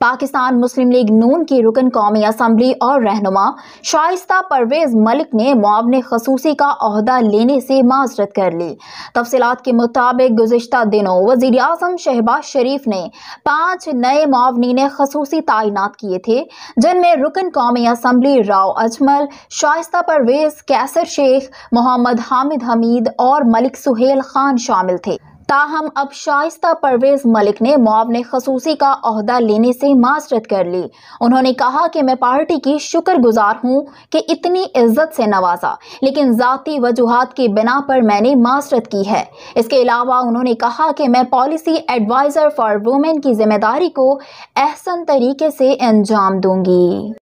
पाकिस्तान मुस्लिम league नून की रुकन कौमी असम्बली और रहनुमा शाइस्ता परवेज मलिक ने मुआवन खसूसी का अहदा लेने से माजरत कर ली तफसलत के मुताबिक गुजशत दिनों वजीर अजम शहबाज शरीफ ने पाँच नए मुआवनीन खसूसी तैनात किए थे जिनमें रुकन कौमी असम्बली राव अजमल शाइस्ता परवेज कैसर शेख मोहम्मद हामिद हमीद और मलिक सुहेल खान शामिल थे ताहम अब शाइस्ता परवेज मलिक ने मॉब ने खसूसी का अहदा लेने से माजरत कर ली उन्होंने कहा कि मैं पार्टी की शुक्रगुजार हूं कि इतनी इज्जत से नवाजा लेकिन ज़ाती वजूहत की बिना पर मैंने माजरत की है इसके अलावा उन्होंने कहा कि मैं पॉलिसी एडवाइज़र फॉर वुमेन की जिम्मेदारी को एहसन तरीके से अंजाम दूंगी